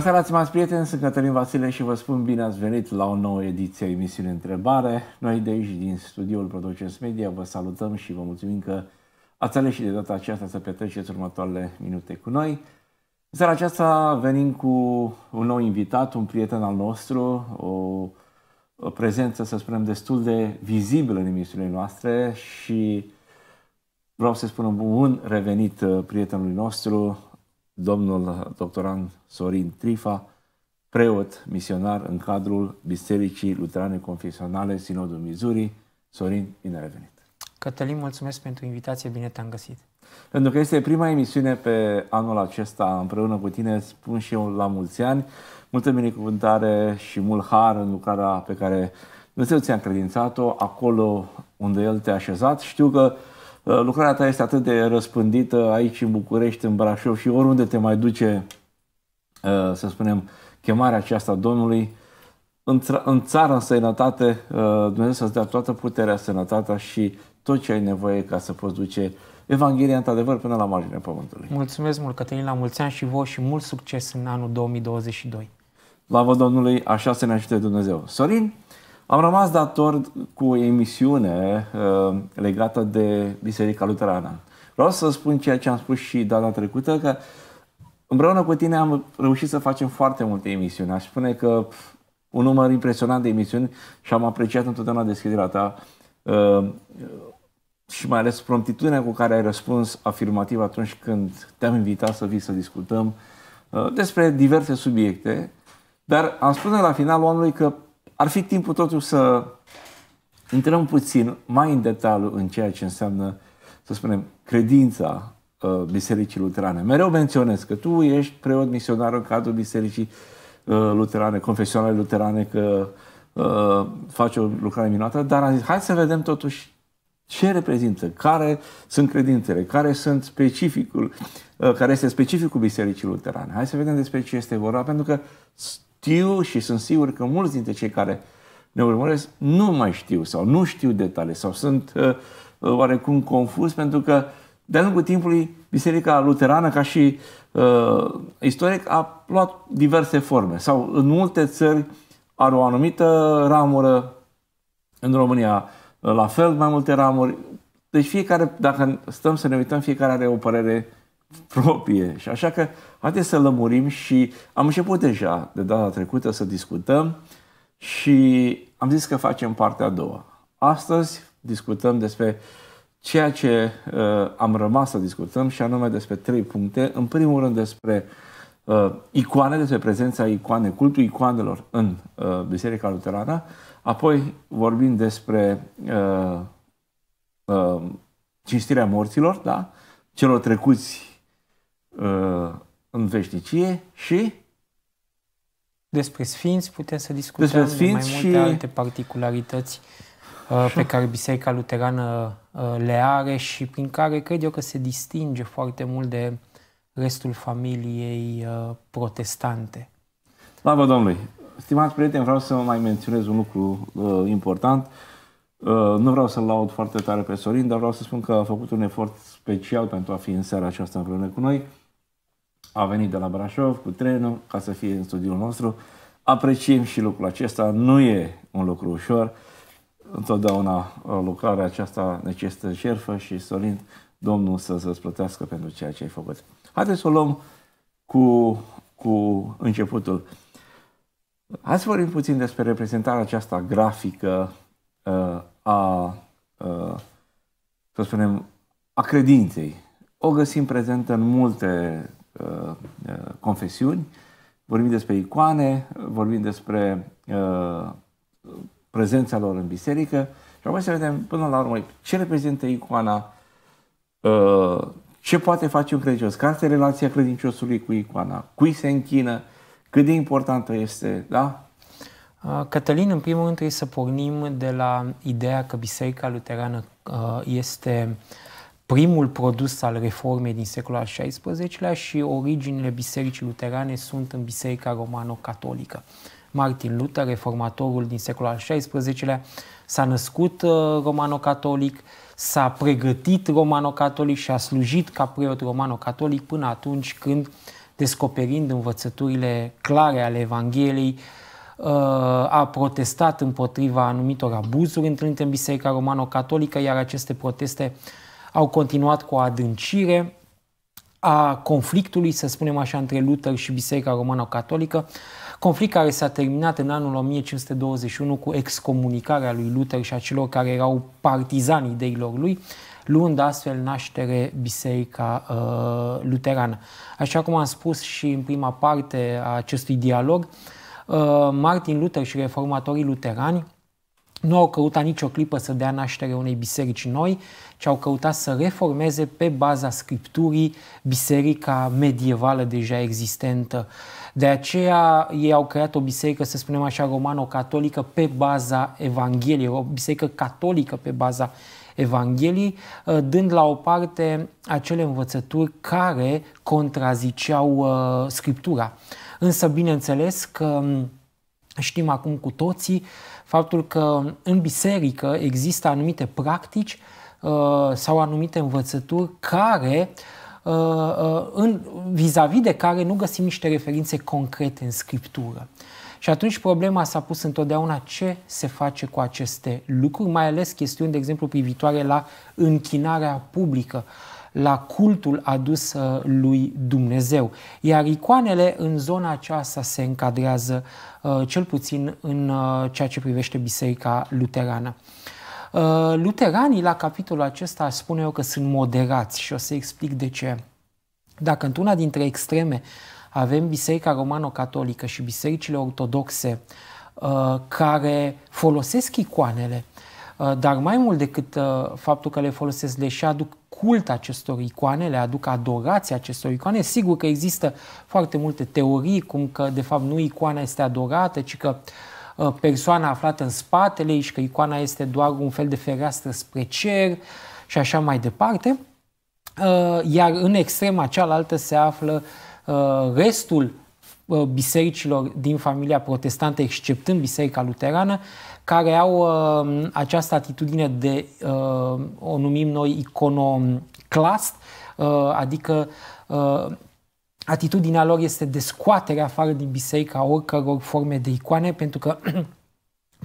Bună seara, stimați prieteni, sunt Cătălin Vasile și vă spun bine ați venit la o nouă ediție a emisiunii Întrebare. Noi de aici, din studioul Producers Media, vă salutăm și vă mulțumim că ați ales și de data aceasta să petreceți următoarele minute cu noi. În seara aceasta venim cu un nou invitat, un prieten al nostru, o prezență, să spunem, destul de vizibilă în emisiunile noastre și vreau să spun un bun revenit uh, prietenului nostru, domnul doctoran Sorin Trifa, preot misionar în cadrul Bisericii Luterane Confesionale Sinodul Mizurii. Sorin, bine ai revenit! Cătălin, mulțumesc pentru invitație, bine te-am găsit! Pentru că este prima emisiune pe anul acesta împreună cu tine, spun și eu la mulți ani, multă binecuvântare și mult har în lucrarea pe care Dumnezeu ți-a încredințat-o acolo unde El te-a așezat. Știu că uh, Uh, lucrarea ta este atât de răspândită aici în București, în Brașov și oriunde te mai duce, uh, să spunem, chemarea aceasta Domnului, în, țară, în sănătate, uh, Dumnezeu să-ți dea toată puterea, sănătatea și tot ce ai nevoie ca să poți duce Evanghelia, într-adevăr, până la marginea Pământului. Mulțumesc mult, Cătălin, la mulți ani și voi și mult succes în anul 2022. Slavă Domnului, așa să ne ajute Dumnezeu. Sorin, am rămas dator cu o emisiune uh, legată de Biserica Luterana. Vreau să spun ceea ce am spus și data trecută, că împreună cu tine am reușit să facem foarte multe emisiuni. Aș spune că un număr impresionant de emisiuni și am apreciat întotdeauna deschiderea ta uh, și mai ales promptitudinea cu care ai răspuns afirmativ atunci când te-am invitat să vii să discutăm uh, despre diverse subiecte. Dar am spus la finalul anului că ar fi timpul totuși să intrăm puțin mai în detaliu în ceea ce înseamnă, să spunem, credința uh, Bisericii Luterane. Mereu menționez că tu ești preot misionar în cadrul Bisericii uh, Luterane, confesionale luterane, că uh, faci o lucrare minunată, dar am zis, hai să vedem totuși ce reprezintă, care sunt credințele, care sunt specificul, care este specificul Bisericii Luterane. Hai să vedem despre ce este vorba, pentru că știu și sunt sigur că mulți dintre cei care ne urmăresc nu mai știu sau nu știu detalii sau sunt uh, uh oarecum confuz pentru că de-a lungul timpului Biserica Luterană ca și uh, istoric a luat diverse forme sau în multe țări are o anumită ramură, în România uh, la fel mai multe ramuri. Deci fiecare, dacă stăm să ne uităm, fiecare are o părere uh, proprie. Și așa că haideți să lămurim și am început deja de data trecută să discutăm și am zis că facem partea a doua. Astăzi discutăm despre ceea ce uh, am rămas să discutăm și anume despre trei puncte. În primul rând despre uh, icoane, despre prezența icoane, cultul icoanelor în uh, Biserica Luterană. Apoi vorbim despre uh, uh, cinstirea morților, da? celor trecuți Uh, în veșnicie și despre sfinți putem să discutăm despre sfinți de mai multe și... alte particularități uh, pe care Biserica Luterană uh, le are și prin care cred eu că se distinge foarte mult de restul familiei uh, protestante. Slavă Domnului! Stimați prieteni, vreau să mai menționez un lucru uh, important. Uh, nu vreau să-l laud foarte tare pe Sorin, dar vreau să spun că a făcut un efort special pentru a fi în seara aceasta împreună cu noi. Uh, a venit de la Brașov cu trenul ca să fie în studiul nostru. Apreciem și lucrul acesta, nu e un lucru ușor. Întotdeauna uh, lucrarea aceasta necesită șerfă și solint Domnul să se plătească pentru ceea ce ai făcut. Haideți să o luăm cu, cu începutul. Hai să vorbim puțin despre reprezentarea aceasta grafică uh, a, uh, să spunem, a credinței. O găsim prezentă în multe Uh, uh, confesiuni, vorbim despre icoane, vorbim despre uh, prezența lor în biserică și apoi să vedem până la urmă ce reprezintă icoana, ce poate face un credincios, care este relația credinciosului cu icoana, cui se închină, cât de importantă este, da? Cătălin, în primul rând trebuie să pornim de la ideea că Biserica Luterană este uh, primul produs al reformei din secolul al XVI-lea și originile bisericii luterane sunt în Biserica Romano-Catolică. Martin Luther, reformatorul din secolul al XVI-lea, s-a născut uh, romano-catolic, s-a pregătit romano-catolic și a slujit ca preot romano-catolic până atunci când, descoperind învățăturile clare ale Evangheliei, uh, a protestat împotriva anumitor abuzuri întâlnite în Biserica Romano-Catolică, iar aceste proteste uh, au continuat cu o adâncire a conflictului, să spunem așa, între Luther și Biserica Romano-Catolică, conflict care s-a terminat în anul 1521 cu excomunicarea lui Luther și a celor care erau partizani ideilor lui, luând astfel naștere Biserica uh, Luterană. Așa cum am spus și în prima parte a acestui dialog, uh, Martin Luther și reformatorii luterani nu au căutat nicio clipă să dea naștere unei biserici noi, ci au căutat să reformeze pe baza scripturii biserica medievală deja existentă. De aceea ei au creat o biserică, să spunem așa, romano-catolică pe baza Evangheliei, o biserică catolică pe baza Evangheliei, ă, dând la o parte acele învățături care contraziceau ă, Scriptura. Însă, bineînțeles că hm, știm acum cu toții faptul că în biserică există anumite practici uh, sau anumite învățături care uh, uh, în, vis-a-vis de care nu găsim niște referințe concrete în scriptură. Și atunci problema s-a pus întotdeauna ce se face cu aceste lucruri, mai ales chestiuni, de exemplu, privitoare la închinarea publică. Uh, la cultul adus uh, lui Dumnezeu. Iar icoanele în zona aceasta se încadrează uh, cel puțin în uh, ceea ce privește Biserica Luterană. Luteranii la capitolul acesta spun eu că sunt moderați și o să explic de ce. Dacă într-una dintre extreme avem Biserica Romano-Catolică și bisericile ortodoxe care folosesc icoanele, dar mai mult decât faptul că le folosesc, le și aduc cult acestor icoane, le aduc adorația acestor icoane. Sigur că există foarte multe teorii, cum că de fapt nu icoana este adorată, ci că uh, persoana aflată în spatele ei și că icoana este doar un fel de fereastră spre cer și așa mai departe. Uh, iar în extrema cealaltă se află uh, restul Uh, bisericilor din familia protestantă, exceptând Biserica Luterană, care au uh, această atitudine de, uh, o numim noi, iconoclast, adică atitudinea lor este de scoatere afară din biserica oricăror forme de icoane, pentru că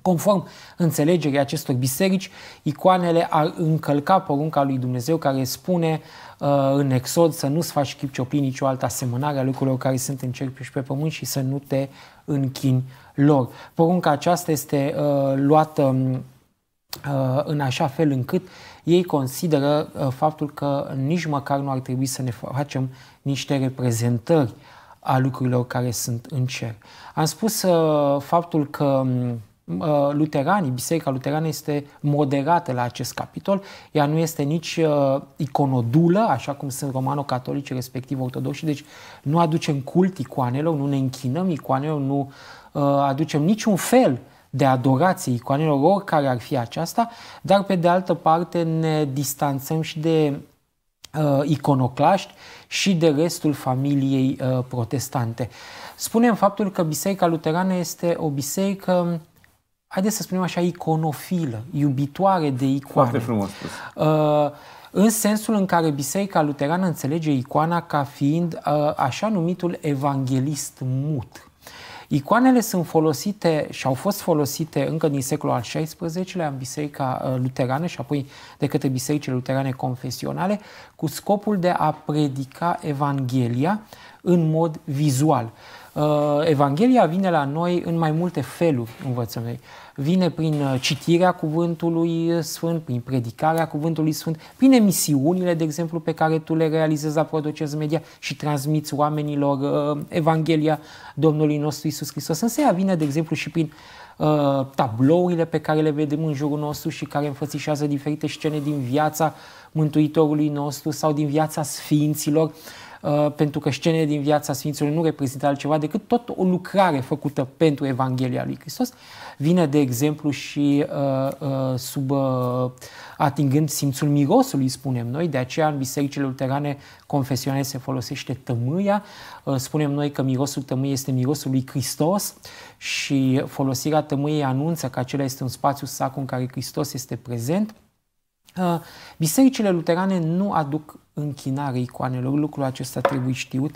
Conform înțelegerii acestor biserici, icoanele ar încălca porunca lui Dumnezeu care spune uh, în Exod să nu-ți faci chip cioplit nicio altă asemănare a lucrurilor care sunt în cer și pe pământ și să nu te închini lor. Porunca aceasta este uh, luată uh, în așa fel încât ei consideră uh, faptul că nici măcar nu ar trebui să ne facem niște reprezentări a lucrurilor care sunt în cer. Am spus uh, faptul că um, Uh, luteranii, Biserica Luterană este moderată la acest capitol, ea nu este nici uh, iconodulă, așa cum sunt romano-catolici, respectiv ortodoxi, deci nu aducem cult icoanelor, nu ne închinăm icoanelor, nu uh, aducem niciun fel de adorație icoanelor, oricare ar fi aceasta, dar pe de altă parte ne distanțăm și de iconoclaști și de restul familiei protestante. Spunem faptul că Biserica Luterană este o biserică haideți să spunem așa, iconofilă, iubitoare de icoane. Foarte frumos spus. Uh, în sensul în care Biserica Luterană înțelege icoana ca fiind uh, așa numitul evanghelist mut. Icoanele sunt folosite și au fost folosite încă din secolul al XVI-lea în Biserica uh, Luterană și apoi de către bisericile luterane confesionale cu scopul de a predica Evanghelia în mod vizual. Uh, Evanghelia vine la noi în mai multe feluri, învățăm noi. Vine prin uh, citirea cuvântului sfânt, prin predicarea cuvântului sfânt, prin emisiunile, de exemplu, pe care tu le realizezi la Producers Media și transmiți oamenilor uh, Evanghelia Domnului nostru Isus Hristos. Însă ea vine, de exemplu, și prin tablourile pe care le vedem în jurul nostru și care înfățișează diferite scene din viața Mântuitorului nostru sau din viața Sfinților. Uh, pentru că scenele din viața Sfinților nu reprezintă altceva decât tot o lucrare făcută pentru Evanghelia lui Hristos. Vine, de exemplu, și uh, uh, sub atingând simțul mirosului, spunem noi, de aceea în bisericile luterane confesionale se folosește tămâia, spunem noi că mirosul tămâiei este mirosul lui Hristos și folosirea tămâiei anunță că acela este un spațiu sacru în care Hristos este prezent. Bisericile luterane nu aduc închinare icoanelor, lucrul acesta trebuie știut,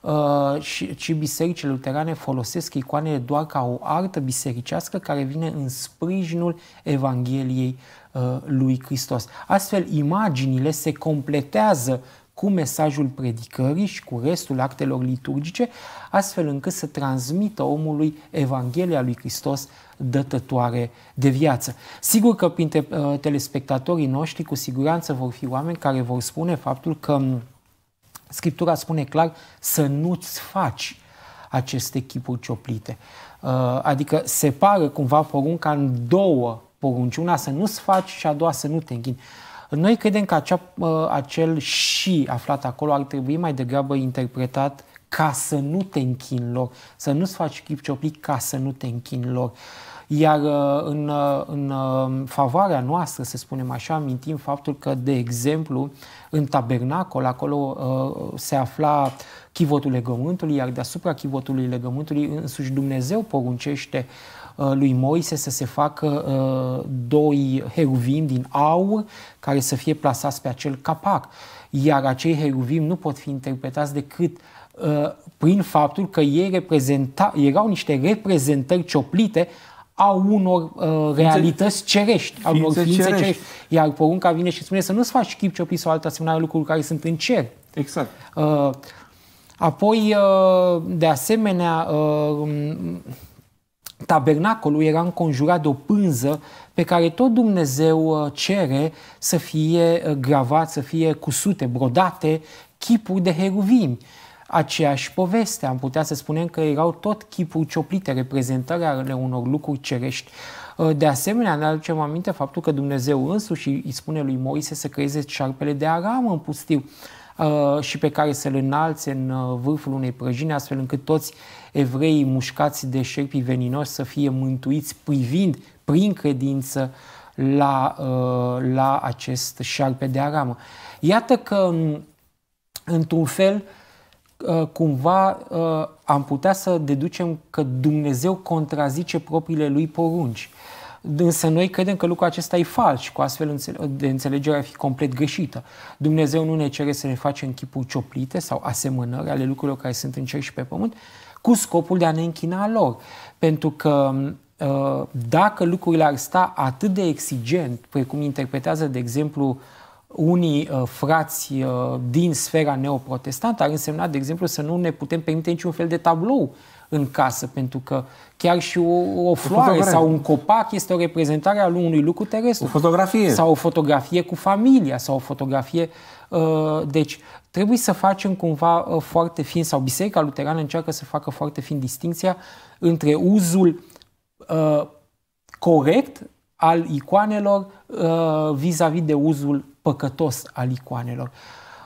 uh, și, ci bisericile luterane folosesc icoanele doar ca o artă bisericească care vine în sprijinul Evangheliei uh, lui Hristos. Astfel, imaginile se completează cu mesajul predicării și cu restul actelor liturgice, astfel încât să transmită omului Evanghelia lui Hristos dătătoare de viață. Sigur că printre uh, telespectatorii noștri cu siguranță vor fi oameni care vor spune faptul că mm, Scriptura spune clar să nu-ți faci aceste chipuri cioplite. Uh, adică separă cumva porunca în două porunci. Una să nu-ți faci și a doua să nu te înghini. Noi credem că acea, uh, acel și aflat acolo ar trebui mai degrabă interpretat ca să nu te închin lor, să nu-ți faci chip cioplic ca să nu te închin lor. Iar uh, în, uh, în favoarea noastră, să spunem așa, amintim faptul că, de exemplu, în tabernacol, acolo se afla chivotul legământului, iar deasupra chivotului legământului însuși Dumnezeu poruncește uh, Uh, lui Moise să se facă uh, doi heruvim din aur care să fie plasați pe acel capac. Iar acei heruvim nu pot fi interpretați decât uh, prin faptul că ei reprezenta, erau niște reprezentări cioplite a unor uh, realități cerești, a unor ființe cerești. cerești. Iar porunca vine și spune să nu-ți faci chip cioplit sau alte asemenea lucruri care sunt în cer. Exact. Uh, apoi, uh, de asemenea, uh, tabernacolul era înconjurat de o pânză pe care tot Dumnezeu uh, cere să fie uh, gravat, să fie cusute, brodate chipuri de heruvimi. Aceeași poveste, am putea să spunem că erau tot chipuri cioplite, reprezentări ale unor lucruri cerești. Uh, de asemenea, ne aducem aminte faptul că Dumnezeu însuși îi spune lui Moise să creeze șarpele de aram în pustiu și pe care să-l înalțe în vârful unei prăjini, astfel încât toți evreii mușcați de șerpii veninoși să fie mântuiți privind prin credință la, uh, la acest șarpe de aramă. Iată că, mm, într-un fel, uh, cumva uh, am putea să deducem că Dumnezeu contrazice propriile lui porunci. Însă noi credem că lucrul acesta e fals și cu astfel de înțelegere ar fi complet greșită. Dumnezeu nu ne cere să ne facem chipuri cioplite sau asemănări ale lucrurilor care sunt în cer și pe pământ, cu scopul de a ne închina lor. Pentru că uh, dacă lucrurile ar sta atât de exigent, precum interpretează, de exemplu, unii uh, frați uh, din sfera neoprotestantă, ar însemna, de exemplu, să nu ne putem permite niciun fel de tablou în casă, pentru că chiar și o, o floare o sau un copac este o reprezentare a unui lucru terestru. O fotografie. Sau o fotografie cu familia, sau o fotografie... Uh, deci trebuie să facem cumva uh, foarte fin, sau Biserica Luterană încearcă să facă foarte fin distinția între uzul uh, corect al icoanelor uh, vis-a-vis -vis de uzul păcătos al icoanelor.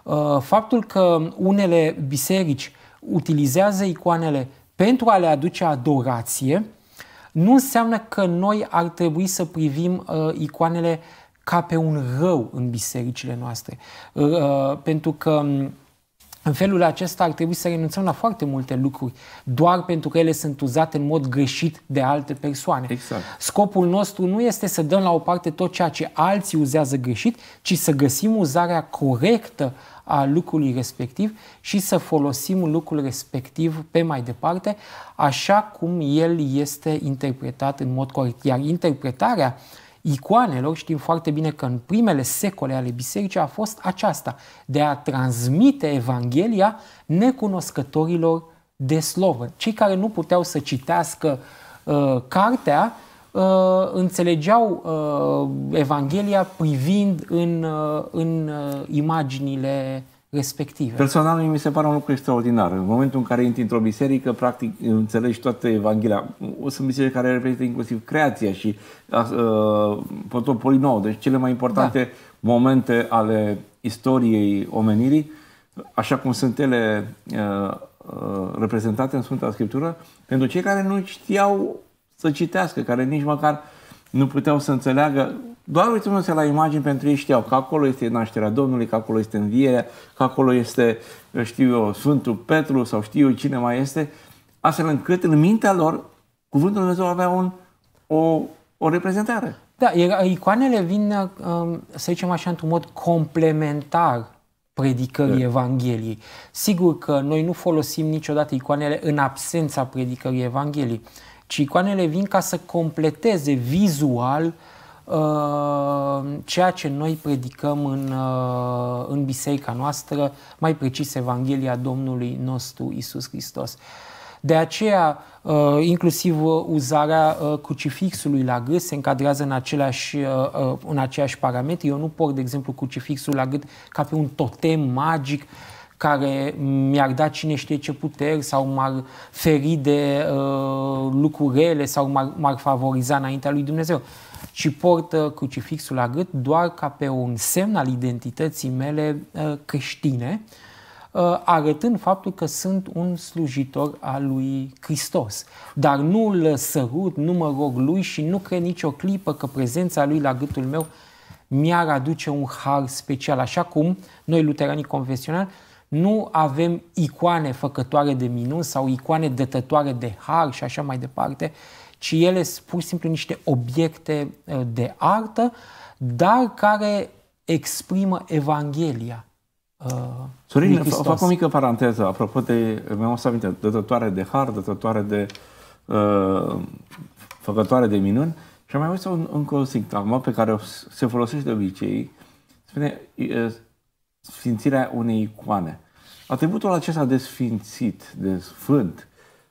Uh, faptul că unele biserici utilizează icoanele pentru a le aduce adorație, nu înseamnă că noi ar trebui să privim uh, icoanele ca pe un rău în bisericile noastre. Uh, uh pentru că um, în felul acesta ar trebui să renunțăm la foarte multe lucruri, doar pentru că ele sunt uzate în mod greșit de alte persoane. Exact. Scopul nostru nu este să dăm la o parte tot ceea ce alții uzează greșit, ci să găsim uzarea corectă a lucrului respectiv și să folosim lucrul respectiv pe mai departe, așa cum el este interpretat în mod corect. Iar interpretarea uh, icoanelor, știm foarte bine că în primele secole ale bisericii a fost aceasta, de a transmite Evanghelia necunoscătorilor de slovă. Cei care nu puteau să citească uh, cartea, uh, înțelegeau uh, Evanghelia privind în, uh, în uh, imaginile respective. Personal, mi se pare un lucru extraordinar. În momentul în care intri într-o biserică, practic înțelegi toată Evanghelia. O sunt biserici care reprezintă inclusiv creația și uh, potopolii nou, deci cele mai importante da. momente ale istoriei omenirii, așa cum sunt ele uh, uh, reprezentate în Sfânta Scriptură, pentru cei care nu știau să citească, care nici măcar nu puteau să înțeleagă doar uitându-se la imagini, pentru ei știau că acolo este nașterea Domnului, că acolo este învierea, că acolo este, știu eu, Sfântul Petru sau știu eu cine mai este, astfel încât în mintea lor Cuvântul Lui Dumnezeu avea un, o, o reprezentare. Da, icoanele vin, um, să zicem așa, într-un mod complementar predicării da. Evangheliei. Sigur că noi nu folosim niciodată icoanele în absența predicării Evangheliei, ci icoanele vin ca să completeze vizual uh, Ehm, ceea ce noi predicăm în, ehm, în biserica noastră, mai precis Evanghelia Domnului nostru Isus Hristos. De aceea, ehm, inclusiv uzarea crucifixului la gât se încadrează în, aceleași, în aceiași parametri. Eu nu port, de exemplu, crucifixul la gât ca pe un totem magic care mi-ar da cine știe ce puteri sau m-ar feri de uh, lucruri rele sau m-ar, m-ar favoriza înaintea lui Dumnezeu și portă crucifixul la gât doar ca pe un semn al identității mele uh, creștine, uh, arătând faptul că sunt un slujitor al lui Hristos. Dar nu îl sărut, nu mă rog lui și nu cred nicio clipă că prezența lui la gâtul meu mi-ar aduce un har special, așa cum noi luteranii confesionali nu avem icoane făcătoare de minuni sau icoane dătătoare de har și așa mai departe, uh, ci ele sunt pur și simplu niște obiecte uh, de artă, dar care exprimă Evanghelia. Uh, Sorin, fac o mică paranteză, apropo de, mi-am o să aminte, dătătoare de har, dătătoare de uh, făcătoare de minuni, și am mai auzit un, încă o sintagmă pe care se folosește de obicei, spune uh, sfințirea unei icoane. Atributul acesta de sfințit, de sfânt,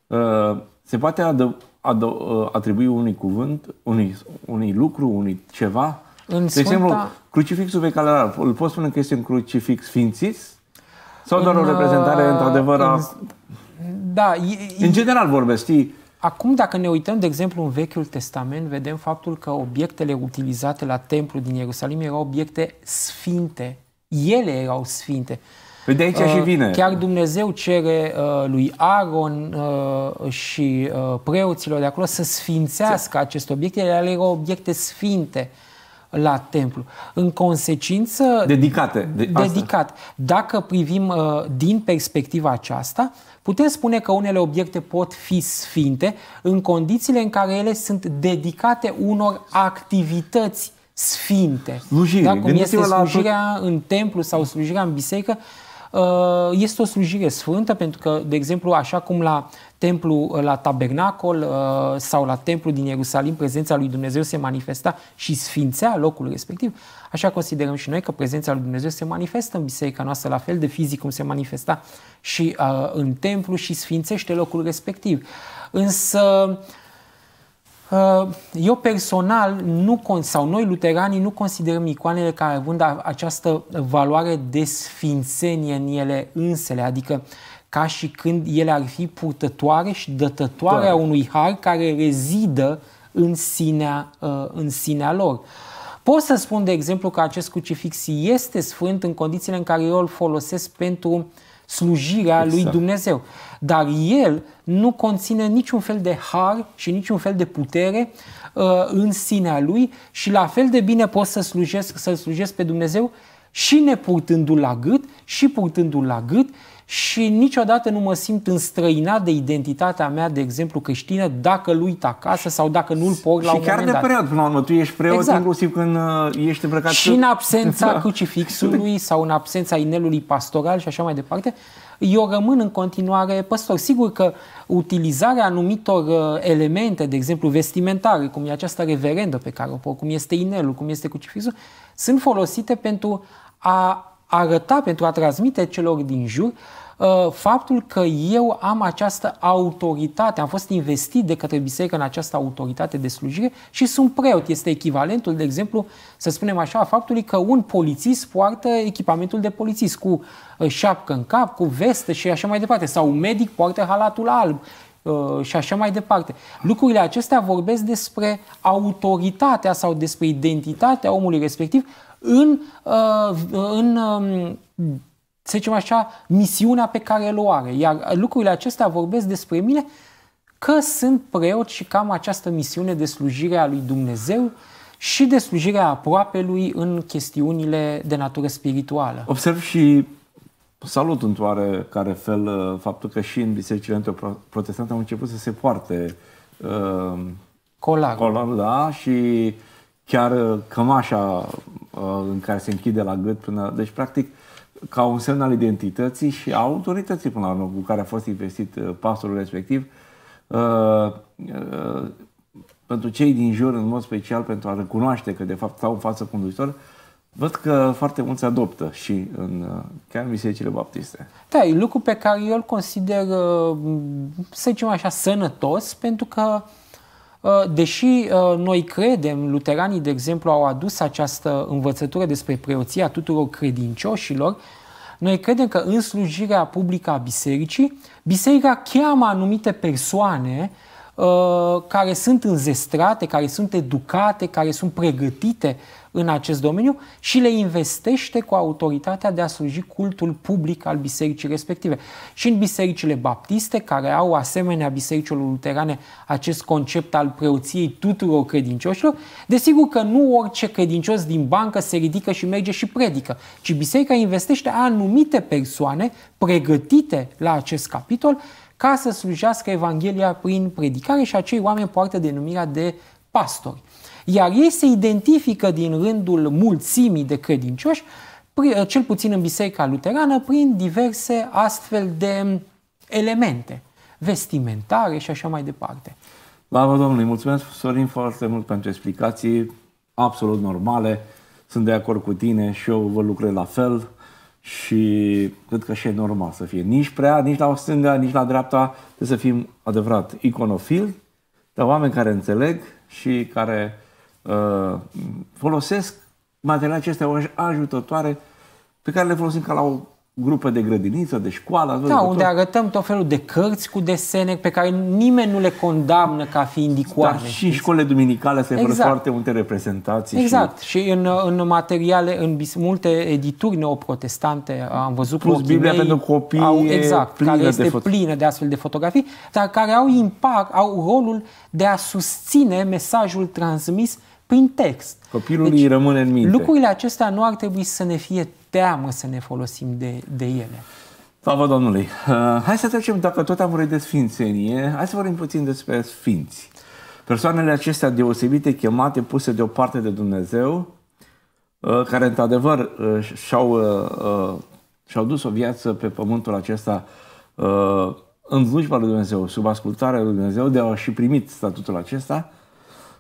uh, se poate adă, Ă, atribui unui cuvânt, unui, unui lucru, unui ceva. În de Sfânta... exemplu, crucifixul pe care îl poți spune că este un crucifix sfințit? Sau doar în, o reprezentare, ă, într-adevăr, în, a... Da. E, în general vorbesc, știi? Acum, dacă ne uităm, de exemplu, în Vechiul Testament, vedem faptul că obiectele utilizate la templu din Ierusalim erau obiecte sfinte. Ele erau sfinte. Păi de aici uh, și vine. Chiar Dumnezeu cere uh, lui Aaron uh, și uh, preoților de acolo să sfințească aceste obiecte, ele erau obiecte sfinte la templu. În consecință... Dedicate. De, dedicat. Asta. Dacă privim uh, din perspectiva aceasta, putem spune că unele obiecte pot fi sfinte în condițiile în care ele sunt dedicate unor activități sfinte. Slujire. Da, cum este slujirea la... în templu sau slujirea în biserică, uh, Uh, este o slujire sfântă pentru că, de exemplu, așa cum la templu, uh, la tabernacol uh, sau la templu din Ierusalim, prezența lui Dumnezeu se manifesta și sfințea locul respectiv, așa considerăm și noi că prezența lui Dumnezeu se manifestă în biserica noastră, la fel de fizic cum se manifesta și în templu și sfințește locul respectiv. Însă, uh, Uh, eu personal nu, sau noi luteranii nu considerăm icoanele care având această valoare de sfințenie în ele însele, adică ca și când ele ar fi purtătoare și dătătoare a da. unui har care rezidă în sinea, uh, în sinea lor. Pot să spun, de exemplu, că acest crucifix este sfânt în condițiile în care eu îl folosesc pentru uh, slujirea exact. lui Dumnezeu. Dar el nu conține niciun fel de har și niciun fel de putere uh, în sinea lui și la fel de bine pot să slujesc, să slujesc pe Dumnezeu și purtându l la gât și purtându-l la gât și niciodată nu mă simt înstrăinat de identitatea mea, de exemplu, creștină, dacă îl uit acasă sau dacă nu-l por la și chiar de preot, până la urmă, tu ești preot exact. inclusiv când uh, ești îmbrăcat... Și în absența da. crucifixului sau în absența inelului pastoral și așa mai departe, eu rămân în continuare păstor. Sigur că utilizarea anumitor uh, elemente, de exemplu vestimentare, cum e această reverendă pe care o pot, cum este inelul, cum este crucifixul, sunt folosite pentru a arăta, pentru a transmite celor din jur uh, faptul că eu am această autoritate, am fost investit de către biserică în această autoritate de slujire și sunt preot. Este echivalentul, de exemplu, să spunem așa, a faptului că un polițist poartă echipamentul de polițist cu uh, șapcă în cap, cu vestă și așa mai departe. Sau un medic poartă halatul alb uh, și așa mai departe. Lucrurile acestea vorbesc despre autoritatea sau despre identitatea omului respectiv în, uh, în um, să zicem așa, misiunea pe care el o are. Iar lucrurile acestea vorbesc despre mine că sunt preot și că am această misiune de slujire a lui Dumnezeu și de slujire a lui în chestiunile de natură spirituală. Observ și salut întoare care fel uh, faptul că și în bisericile protestante au început să se poarte uh, colarul. colarul da, și uh, chiar uh, cămașa uh, în care se închide la gât până... Deci, practic, ca un semn al identității și a autorității, până la urmă, cu care a fost investit uh, pastorul respectiv, pentru cei din jur, în mod special, pentru a recunoaște că, de fapt, stau în față conducător, văd că foarte mulți adoptă și în chiar în bisericile baptiste. Da, e lucru pe care eu îl consider, să zicem așa, sănătos, pentru că uh, Uh, deși uh, noi credem, luteranii, de exemplu, au adus această învățătură despre preoția tuturor credincioșilor, noi credem că în slujirea publică a bisericii, biserica cheamă anumite persoane uh, care sunt înzestrate, care sunt educate, care sunt pregătite în acest domeniu și le investește cu autoritatea de a sluji cultul public al bisericii respective. Și în bisericile baptiste, care au asemenea bisericilor luterane acest concept al preoției tuturor credincioșilor, desigur că nu orice credincios din bancă se ridică și merge și predică, ci biserica investește anumite persoane pregătite la acest capitol ca să slujească Evanghelia prin predicare și acei oameni poartă denumirea de pastori. Iar ei se identifică din rândul mulțimii de credincioși, eh, cel puțin în Biserica Luterană, prin diverse astfel de elemente, vestimentare și așa mai departe. Bravo, domnule Mulțumesc, Sorin, foarte mult pentru explicații absolut normale. Sunt de acord cu tine și eu vă lucrez la fel și cred că și e normal să fie. Nici prea, nici la stânga, nici la dreapta, trebuie să fim adevărat iconofili, dar oameni care înțeleg și care Uh, folosesc materiale acestea ajutătoare pe care le folosim ca la o grupă de grădiniță, de școală. Da, unde tot. arătăm tot felul de cărți cu desene pe care nimeni nu le condamnă ca fiind icoane. Da, și în școlile duminicale se exact. fac foarte multe reprezentații. Exact. Și, și în, în materiale, în multe edituri neoprotestante am văzut Plus Biblia pentru copii au, exact, plină care este de plină de astfel de fotografii, dar care au impact, au rolul de a susține mesajul transmis uh, prin text. Copilul deci, îi rămâne în minte. Lucrurile acestea nu ar trebui să ne fie teamă să ne folosim de, de ele. Slavă Domnului! Uh, hai să trecem, dacă tot am vorbit de sfințenie, hai să vorbim puțin despre sfinți. Persoanele acestea deosebite, chemate, puse deoparte de Dumnezeu, uh, care într-adevăr uh, și-au, uh, uh, și-au dus o viață pe pământul acesta uh, în slujba lui Dumnezeu, sub ascultarea lui Dumnezeu, de a și primit statutul acesta, uh,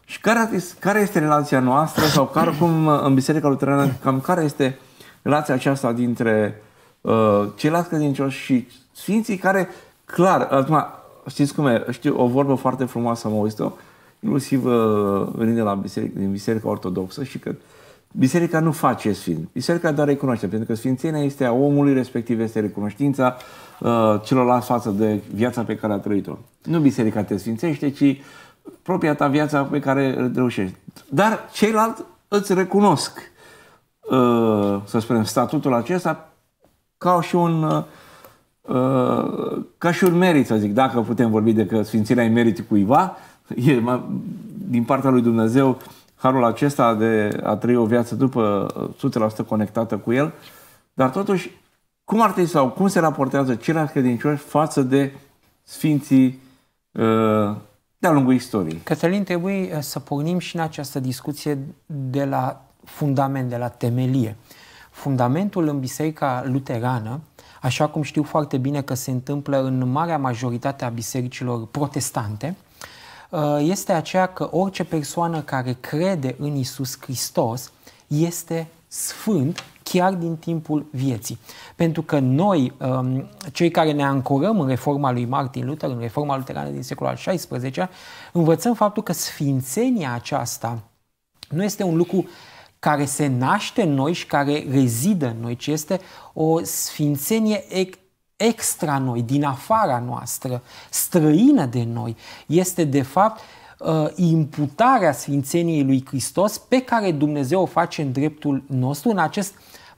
și care, care este relația noastră sau care, cum în Biserica Luterană, cam care este relația aceasta dintre uh, ceilalți credincioși și Sfinții care, clar, acum, știți cum e, știu o vorbă foarte frumoasă am auzit-o, inclusiv uh, venind de la biserica, din Biserica Ortodoxă și că Biserica nu face sfinți. Biserica doar recunoaște, pentru că sfințenia este a omului respectiv, este recunoștința uh, celorlalți față de viața pe care a trăit-o. Nu biserica te sfințește, ci propria ta viață pe care reușești. Dar ceilalți îți recunosc, uh, să spunem, statutul acesta ca și un uh, ca și un merit, să zic, dacă putem vorbi de că sfințirea e merit cuiva, e din partea lui Dumnezeu harul acesta de a trăi o viață după 100% conectată cu el, dar totuși, cum ar trebui sau cum se raportează ceilalți credincioși față de sfinții uh, de-a lungul istoriei. Cătălin, trebuie eh, să pornim și în această discuție de la fundament, de la temelie. Fundamentul în Biserica Luterană, așa cum știu foarte bine că se întâmplă în marea majoritate a bisericilor protestante, eh, este aceea că orice persoană care crede în Isus Hristos este sfânt chiar din timpul vieții. Pentru că noi, um, cei care ne ancorăm în reforma lui Martin Luther, în reforma luterană din secolul al XVI-lea, învățăm faptul că sfințenia aceasta nu este un lucru care se naște în noi și care rezidă în noi, ci este o sfințenie ec- extra noi, din afara noastră, străină de noi. Este, de fapt, uh, imputarea sfințeniei lui Hristos pe care Dumnezeu o face în dreptul nostru, în acest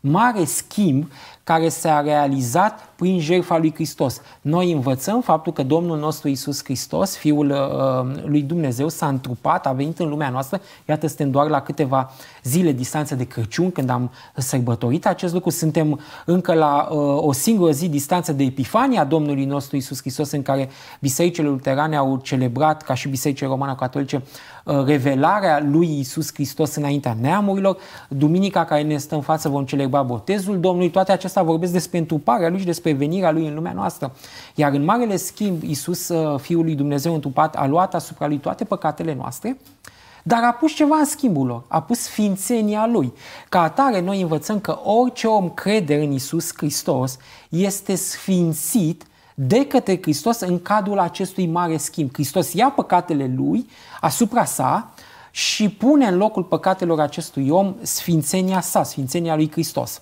mare schimb care s-a realizat prin jertfa lui Hristos. Noi învățăm faptul că Domnul nostru Isus Hristos, Fiul uh, lui Dumnezeu, s-a întrupat, a venit în lumea noastră. Iată, suntem doar la câteva zile distanță de Crăciun, când am sărbătorit acest lucru. Suntem încă la uh, o singură zi distanță de Epifania Domnului nostru Isus Hristos, în care bisericile luterane au celebrat, ca și bisericile romano-catolice, uh, revelarea lui Isus Hristos înaintea neamurilor. Duminica care ne stă în față vom celebra botezul Domnului. Toate acestea vorbesc despre întruparea lui și despre despre venirea lui în lumea noastră. Iar în marele schimb, Isus, uh, Fiul lui Dumnezeu întupat, a luat asupra lui toate păcatele noastre, dar a pus ceva în schimbul lor, a pus ființenia lui. Ca atare, noi învățăm că orice om crede în Isus Hristos este sfințit de către Hristos în cadrul acestui mare schimb. Hristos ia păcatele lui asupra sa și pune în locul păcatelor acestui om sfințenia sa, sfințenia lui Hristos.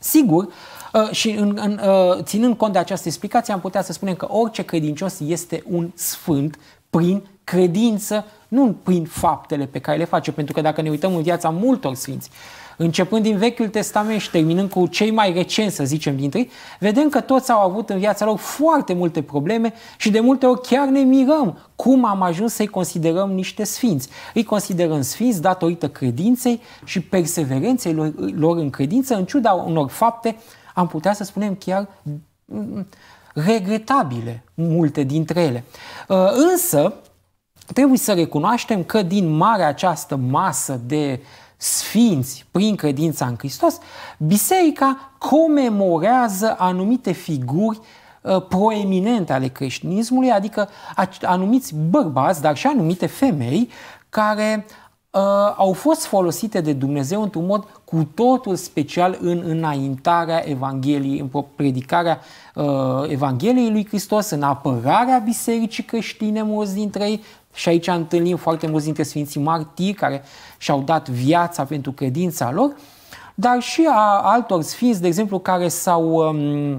Sigur, Uh, și în, în, uh, ținând cont de această explicație, am putea să spunem că orice credincios este un sfânt prin credință, nu prin faptele pe care le face. Pentru că dacă ne uităm în viața multor sfinți, începând din Vechiul Testament și terminând cu cei mai recenți, să zicem, dintre ei, vedem că toți au avut în viața lor foarte multe probleme și de multe ori chiar ne mirăm cum am ajuns să-i considerăm niște sfinți. Îi considerăm sfinți datorită credinței și perseverenței lor, în credință, în ciuda unor fapte uh, am putea să spunem chiar mm, mm, regretabile, multe dintre ele. Uh, însă, trebuie să recunoaștem că din marea această masă de sfinți prin credința în Hristos, biserica comemorează anumite figuri uh, proeminente ale creștinismului, adică anumiți bărbați, dar și anumite femei care Uh, au fost folosite de Dumnezeu într-un mod cu totul special în înaintarea Evangheliei, în predicarea uh, Evangheliei lui Hristos, în apărarea bisericii creștine, mulți dintre ei, și aici întâlnim foarte mulți dintre Sfinții Martiri care și-au dat viața pentru credința lor, dar și a altor sfinți, de exemplu, care s-au um,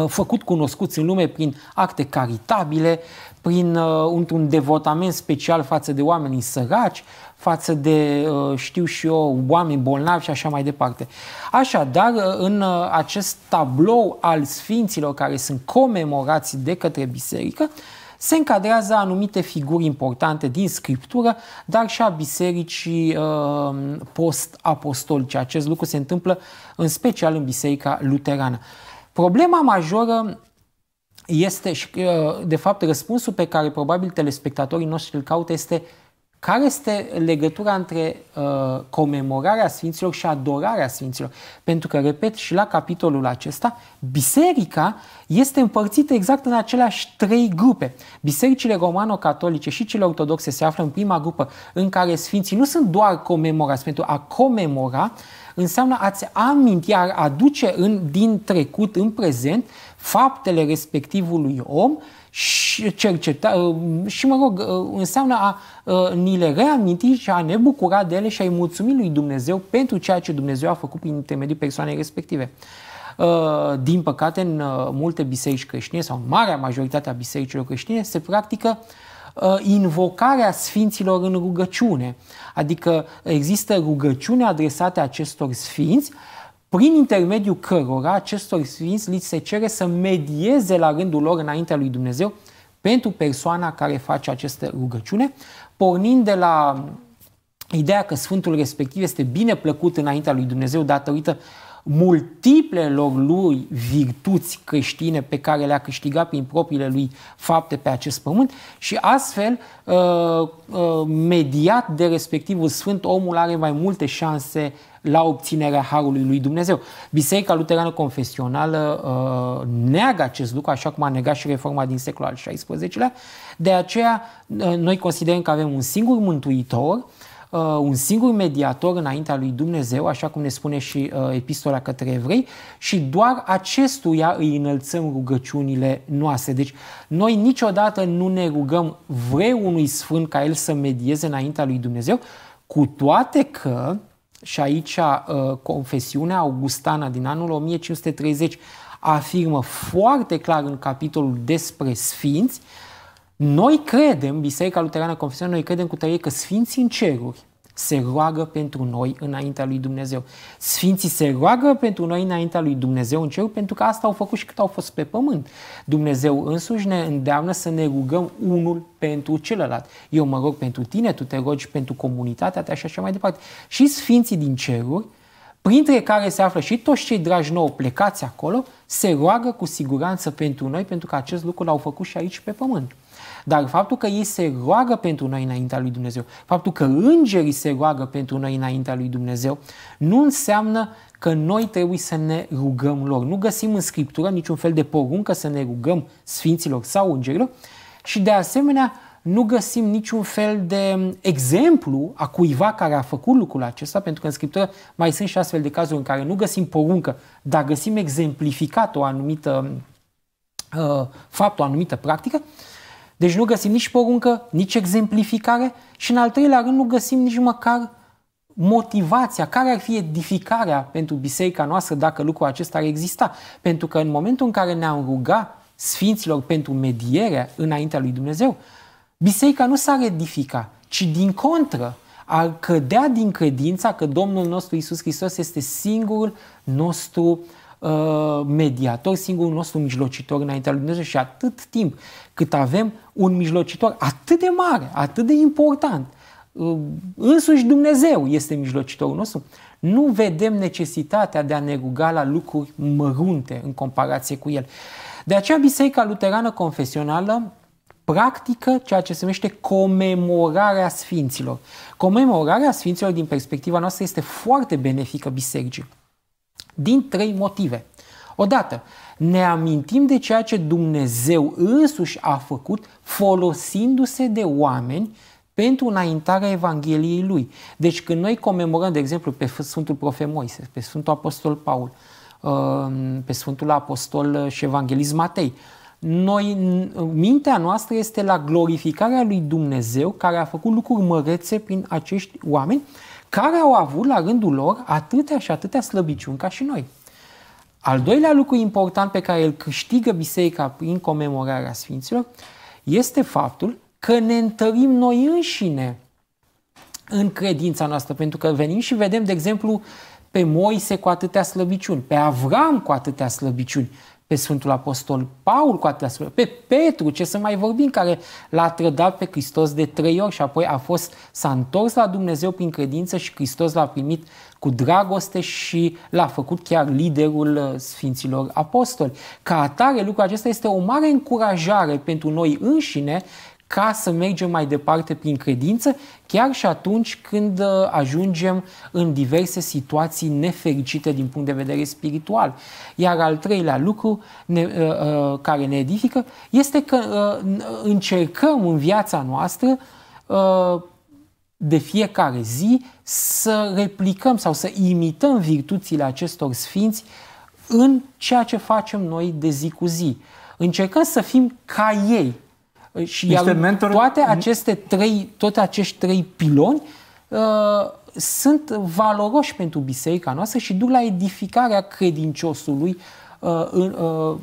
uh, făcut cunoscuți în lume prin acte caritabile, prin uh, un devotament special față de oamenii săraci, față de, uh, știu și eu, oameni bolnavi și așa mai departe. Așadar, uh, în uh, acest tablou al sfinților care sunt comemorați de către biserică, se încadrează anumite figuri importante din scriptură, dar și a bisericii uh, post-apostolice. Acest lucru se întâmplă în special în biserica luterană. Problema majoră este, și uh, de fapt, răspunsul pe care probabil telespectatorii noștri îl caută este care este legătura între uh, comemorarea Sfinților și adorarea Sfinților? Pentru că, repet, și la capitolul acesta, biserica este împărțită exact în aceleași trei grupe. Bisericile romano-catolice și cele ortodoxe se află în prima grupă, în care Sfinții nu sunt doar comemorați, pentru a comemora înseamnă a-ți aminti, a aduce în, din trecut în prezent faptele respectivului om și cerceta, uh, și mă rog, uh, înseamnă a uh, ni le reaminti și a ne bucura de ele și a-i mulțumi lui Dumnezeu pentru ceea ce Dumnezeu a făcut prin intermediul persoanei respective. Din păcate, în multe biserici creștine sau în marea majoritate a bisericilor creștine se practică invocarea sfinților în rugăciune. Adică există rugăciune adresate acestor sfinți prin intermediul cărora acestor sfinți li se cere să medieze la rândul lor înaintea lui Dumnezeu pentru persoana care face această rugăciune, pornind de la ideea că sfântul respectiv este bine plăcut înaintea lui Dumnezeu datorită multiplelor lui virtuți creștine pe care le-a câștigat prin propriile lui fapte pe acest pământ și astfel uh, uh, mediat de respectivul sfânt omul are mai multe șanse la obținerea harului lui Dumnezeu. Biserica Luterană Confesională uh, neagă acest lucru, așa cum a negat și reforma din secolul al XVI-lea. De aceea, uh, noi considerăm că avem un singur mântuitor, uh, un singur mediator înaintea lui Dumnezeu, așa cum ne spune și uh, epistola către evrei, și doar acestuia îi înălțăm rugăciunile noastre. Deci noi niciodată nu ne rugăm vreunui sfânt ca el să medieze înaintea lui Dumnezeu, cu toate că și aici uh, confesiunea augustana din anul 1530 afirmă foarte clar în capitolul despre sfinți, noi credem, Biserica Luterană Confesională, noi credem cu tărie că sfinții în ceruri se roagă pentru noi înaintea lui Dumnezeu. Sfinții se roagă pentru noi înaintea lui Dumnezeu în cer pentru că asta au făcut și cât au fost pe pământ. Dumnezeu însuși ne îndeamnă să ne rugăm unul pentru celălalt. Eu mă rog pentru tine, tu te rogi pentru comunitatea ta și așa mai departe. Și sfinții din ceruri, printre care se află și toți cei dragi nouă plecați acolo, se roagă cu siguranță pentru noi pentru că acest lucru l-au făcut și aici pe pământ. Dar faptul că ei se roagă pentru noi înaintea lui Dumnezeu, faptul că îngerii se roagă pentru noi înaintea lui Dumnezeu, nu înseamnă că noi trebuie să ne rugăm lor. Nu găsim în Scriptură niciun fel de poruncă să ne rugăm sfinților sau îngerilor și de asemenea nu găsim niciun fel de exemplu a cuiva care a făcut lucrul acesta, pentru că în Scriptură mai sunt și astfel de cazuri în care nu găsim poruncă, dar găsim exemplificat o anumită uh, fapt, o anumită practică. Uh, deci nu găsim nici poruncă, nici exemplificare și în al treilea rând nu găsim nici măcar motivația, care ar fi edificarea pentru biserica noastră dacă lucrul acesta ar exista. Pentru că în momentul în care ne-am rugat sfinților pentru mediere înaintea lui Dumnezeu, biserica nu s-ar edifica, ci din contră ar cădea din credința că Domnul nostru Isus Hristos este singurul nostru uh, Uh, mediator, singurul nostru mijlocitor înaintea lui Dumnezeu și atât timp cât avem un mijlocitor atât de mare, atât de important, uh, însuși Dumnezeu este mijlocitorul nostru, nu vedem necesitatea de a ne ruga la lucruri mărunte în comparație cu el. De aceea Biserica Luterană Confesională practică ceea ce se numește comemorarea Sfinților. Comemorarea Sfinților din perspectiva noastră este foarte benefică bisericii. Din trei motive. Odată, ne amintim de ceea ce Dumnezeu însuși a făcut folosindu-se de oameni pentru înaintarea Evangheliei Lui. Deci când noi comemorăm, de exemplu, pe Sfântul Profe Moise, pe Sfântul Apostol Paul, um, pe Sfântul Apostol și Evanghelist Matei, noi, mintea noastră este la glorificarea lui Dumnezeu care a făcut lucruri mărețe prin acești oameni care au avut la rândul lor atâtea și atâtea slăbiciuni ca și noi. Al doilea lucru important pe care îl câștigă biserica prin comemorarea Sfinților este faptul că ne întărim noi înșine în credința noastră, pentru că venim și vedem, de exemplu, pe Moise cu atâtea slăbiciuni, pe Avram cu atâtea slăbiciuni, pe Sfântul Apostol Paul cu atâtea surori, pe Petru, ce să mai vorbim, care l-a trădat pe Hristos de trei ori și apoi a fost, s-a întors la Dumnezeu prin credință și Hristos l-a primit cu dragoste și l-a făcut chiar liderul uh, Sfinților Apostoli. Ca atare, lucrul acesta este o mare încurajare pentru noi înșine ca să mergem mai departe prin credință, chiar și atunci când uh, ajungem în diverse situații nefericite din punct de vedere spiritual. Iar al treilea lucru ne, uh, uh, care ne edifică este că încercăm în viața noastră de fiecare zi să replicăm sau să imităm virtuțile acestor sfinți în ceea ce facem noi de zi cu zi. Încercăm să fim ca ei, și iar toate mhm. aceste trei, toate acești trei piloni uh, sunt valoroși pentru biserica noastră și duc la edificarea credinciosului, uh, în, uh,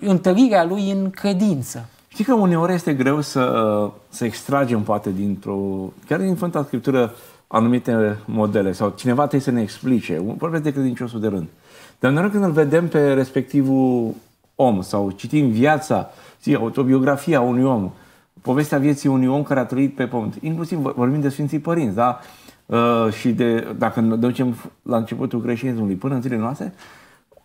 întărirea lui în credință. Știi că uneori este greu să, uh, să extragem poate dintr-o, chiar din Sfânta Scriptură, anumite modele sau cineva trebuie să ne explice. Vorbesc de credinciosul de rând. Dar noi când îl vedem pe respectivul om sau citim viața uh, știi, autobiografia unui om, povestea vieții unui om care a trăit pe pământ. Inclusiv vorbim de Sfinții Părinți, da? Uh, și de, dacă ne ducem la începutul creștinismului până în zilele noastre,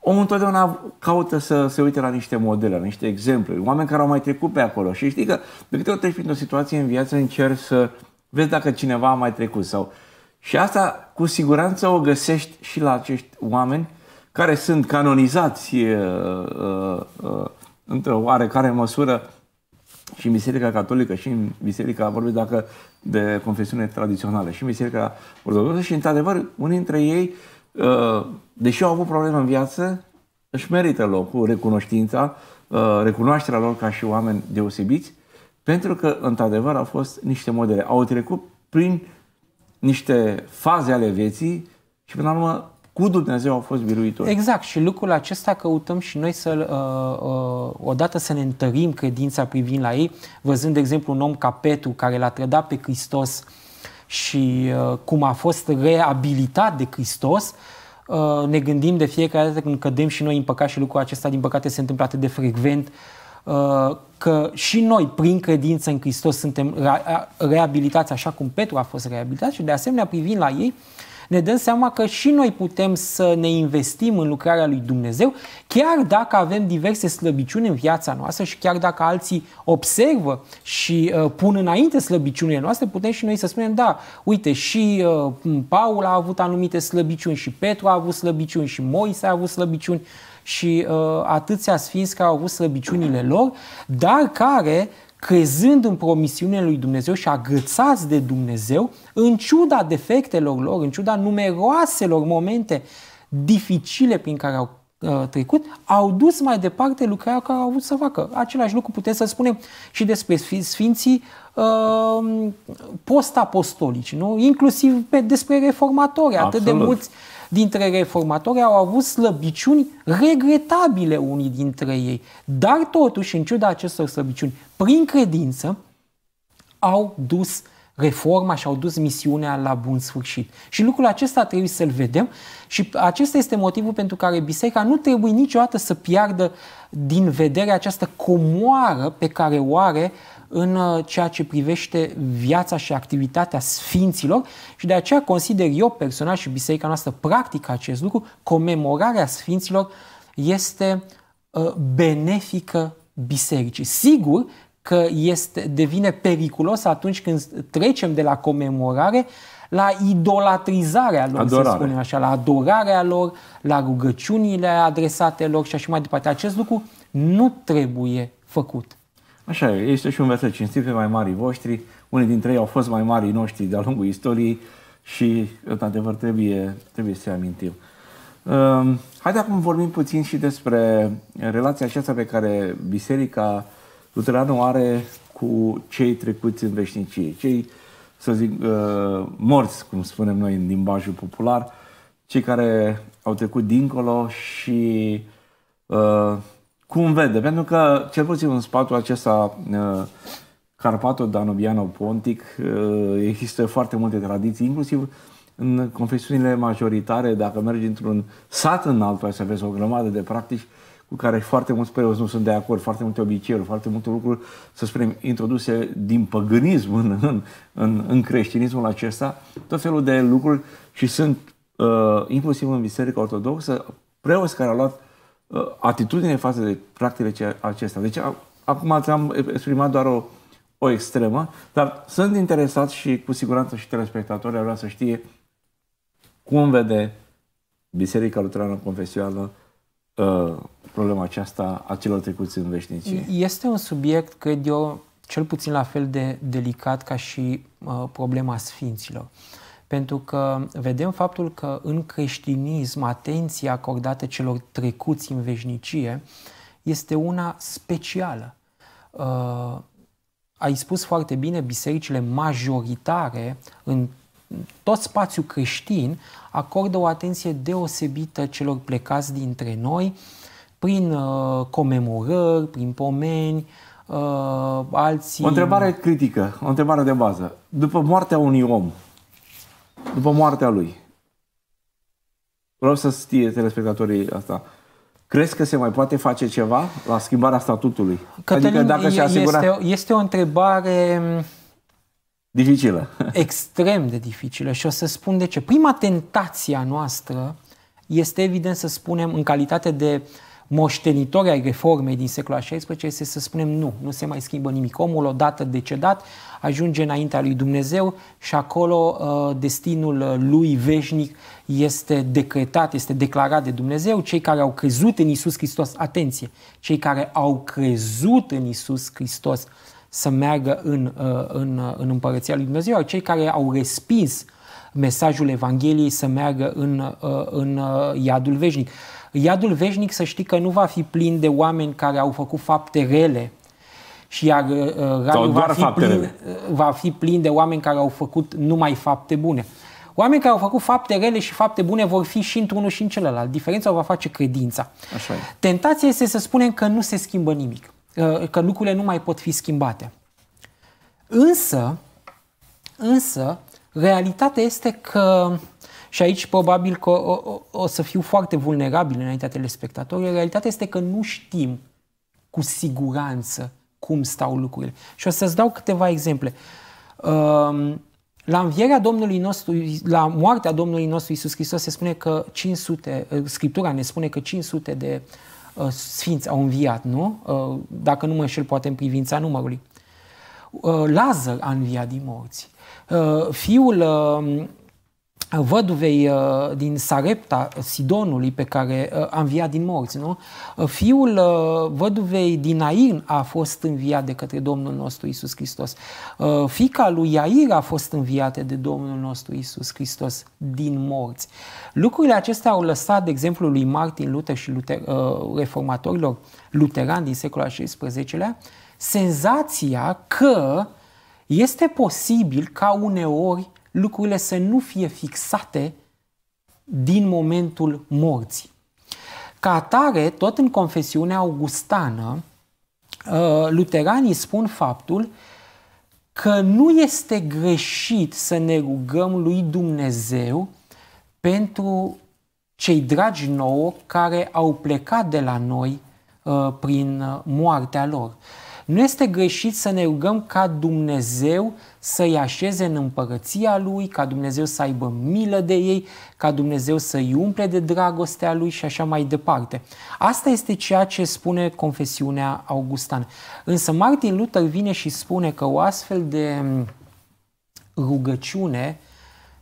omul întotdeauna caută să se uite la niște modele, la niște exemple, oameni care au mai trecut pe acolo. Și știi că de câte ori treci printr-o situație în viață, încerci să vezi dacă cineva a mai trecut. sau Și asta cu siguranță o găsești și la acești oameni care sunt canonizați uh, uh, uh, într-o oarecare măsură, și în Biserica Catolică și în Biserica, vorbim dacă de confesiune tradițională, și în Biserica Ortodoxă și, într-adevăr, unii dintre ei, uh, deși au avut probleme în viață, își merită locul, recunoștința, uh, recunoașterea lor ca și oameni deosebiți, pentru că, într-adevăr, au fost niște modele. Au trecut prin niște faze ale vieții și, până la urmă, cu Dumnezeu au fost biruitori. Exact și lucrul acesta căutăm și noi să uh, uh, odată să ne întărim credința privind la ei, văzând de exemplu un om ca Petru care l-a trădat pe Hristos și uh, cum a fost reabilitat de Hristos, uh, ne gândim de fiecare dată când cădem și noi în păcat și lucrul acesta din păcate se întâmplă atât de frecvent uh, că și noi, prin credință în Hristos, suntem reabilitați așa cum Petru a fost reabilitat și de asemenea privind la ei, uh, ne dăm seama că și noi putem să ne investim în lucrarea lui Dumnezeu, chiar dacă avem diverse slăbiciuni în viața noastră și chiar dacă alții observă și uh, pun înainte slăbiciunile noastre, putem și noi să spunem, da, uite, și uh, Paul a avut anumite slăbiciuni, și Petru a avut slăbiciuni, și Moise a avut slăbiciuni, și uh, atâția sfinți care au avut slăbiciunile lor, dar care, crezând în promisiunea lui Dumnezeu și agățați de Dumnezeu, în ciuda defectelor lor, în ciuda numeroaselor momente dificile prin care au uh, trecut, au dus mai departe lucrarea care au avut să facă. Același lucru putem să spunem și despre sfinții uh, post-apostolici, nu? inclusiv pe, despre reformatori, Absolut. atât de mulți dintre reformatori au avut slăbiciuni regretabile unii dintre ei, dar totuși, în ciuda acestor slăbiciuni, prin credință, au dus reforma și au dus misiunea la bun sfârșit. Și lucrul acesta trebuie să-l vedem și acesta este motivul pentru care biserica nu trebuie niciodată să piardă din vedere această comoară pe care o are în uh, ceea ce privește viața și activitatea sfinților și de aceea consider eu personal și biserica noastră practică acest lucru, comemorarea sfinților este uh, benefică bisericii. Sigur că este, devine periculos atunci când trecem de la comemorare la idolatrizarea lor, adorare. să spunem așa, la adorarea lor, la rugăciunile adresate lor și așa mai departe. Acest lucru nu trebuie făcut. Așa e, este și un verset cinstit pe mai mari voștri, unii dintre ei au fost mai mari noștri de-a lungul istoriei și, într-adevăr, trebuie, trebuie să amintim. Um, ehm, Haideți acum vorbim puțin și despre relația aceasta pe care Biserica Luterană o are cu cei trecuți în veșnicie, cei, să zic, ehm, morți, cum spunem noi în limbajul popular, cei care au trecut dincolo și ehm, cum vede. Pentru că, cel puțin în spatul acesta uh, Carpato-Danubiano-Pontic, uh, există foarte multe tradiții, inclusiv în confesiunile majoritare, dacă mergi într-un sat în altul, ai să vezi o grămadă de practici cu care foarte mulți preoți nu sunt de acord, foarte multe obiceiuri, foarte multe lucruri, să spunem, introduse din păgânism în, în, în, în creștinismul acesta, tot felul de lucruri și sunt, uh, inclusiv în Biserica Ortodoxă, preoți care au luat Uh, atitudine față de practicile acestea. Deci acum ți-am exprimat doar o, o extremă, dar sunt interesat și cu siguranță și telespectatorii vreau vrea să știe cum vede Biserica Luterană Confesională uh, problema aceasta a celor trecuți în veșnicie. Este un subiect, cred eu, cel puțin la fel de delicat ca și uh, problema sfinților. Uh, pentru că vedem faptul că în creștinism atenția acordată celor trecuți în veșnicie este una specială. Uh, ai spus foarte bine, bisericile majoritare în tot spațiul creștin acordă o atenție deosebită celor plecați dintre noi prin uh, comemorări, prin pomeni, uh, alții... O întrebare critică, o întrebare de bază. După moartea unui om, după moartea lui. Vreau să știe telespectatorii asta. Crezi că se mai poate face ceva la schimbarea statutului? Cătălin, adică dacă se asigura... este, o, este o întrebare mm, dificilă. extrem de dificilă și o să spun de ce. Prima tentația noastră este evident să spunem în calitate de uh, moștenitori ai reformei din secolul XVI este să spunem nu, nu se mai schimbă nimic. Omul odată decedat ajunge înaintea lui Dumnezeu și acolo uh, destinul uh, lui veșnic este decretat, este declarat de Dumnezeu. Cei care au crezut în Isus Hristos, atenție, cei care au crezut în Isus Hristos să meargă în, uh, în, în împărăția lui Dumnezeu, iar cei care au respins mesajul Evangheliei să meargă în, în iadul veșnic. Iadul veșnic să știi că nu va fi plin de oameni care au făcut fapte rele, și iar uh, raiul va fi, plin, rele. Uh, va fi plin de oameni care au făcut numai fapte bune. Oameni care au făcut fapte rele și fapte bune vor fi și într-unul și în celălalt. Diferența o va face credința. Așa e. Tentația este să spunem că nu se schimbă nimic, uh, că lucrurile nu mai pot fi schimbate. Însă, însă, realitatea este că și aici probabil că o, o, o să fiu foarte vulnerabil înaintea telespectatorilor. Realitatea este că nu știm cu siguranță cum stau lucrurile. Și o să-ți dau câteva exemple. Um, la învierea Domnului nostru, la moartea Domnului nostru Isus Hristos se spune că 500, uh, Scriptura ne spune că 500 de uh, sfinți au înviat, nu? Uh, dacă nu mă înșel, poate în privința numărului. Lazar a înviat din morți. Fiul văduvei uh, din Sarepta, Sidonului, pe care uh, a înviat din morți, nu? Uh, fiul văduvei din Ain a fost înviat de către Domnul nostru Isus Hristos. Fica lui Iair a fost înviată de Domnul nostru Isus Hristos din morți. Lucrurile acestea au lăsat, de exemplu, lui Martin Luther și Luther, reformatorilor luterani din secolul al XVI-lea senzația că este posibil ca uneori lucrurile să nu fie fixate din momentul morții. Ca atare, tot în confesiunea augustană, uh, luteranii spun faptul că nu este greșit să ne rugăm lui Dumnezeu pentru cei dragi nouă care au plecat de la noi uh, prin moartea lor. Nu este greșit să ne rugăm ca Dumnezeu să-i așeze în împărăția Lui, ca Dumnezeu să aibă milă de ei, ca Dumnezeu să-i umple de dragostea Lui și așa mai departe. Asta este ceea ce spune confesiunea Augustan. Însă Martin Luther vine și spune că o astfel de rugăciune uh,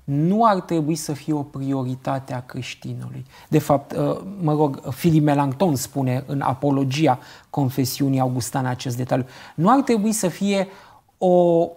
nu ar trebui să fie o prioritate a creștinului. De fapt, uh, mă rog, Filip Melancton spune în Apologia Confesiunii Augustane acest detaliu. Nu ar trebui să fie o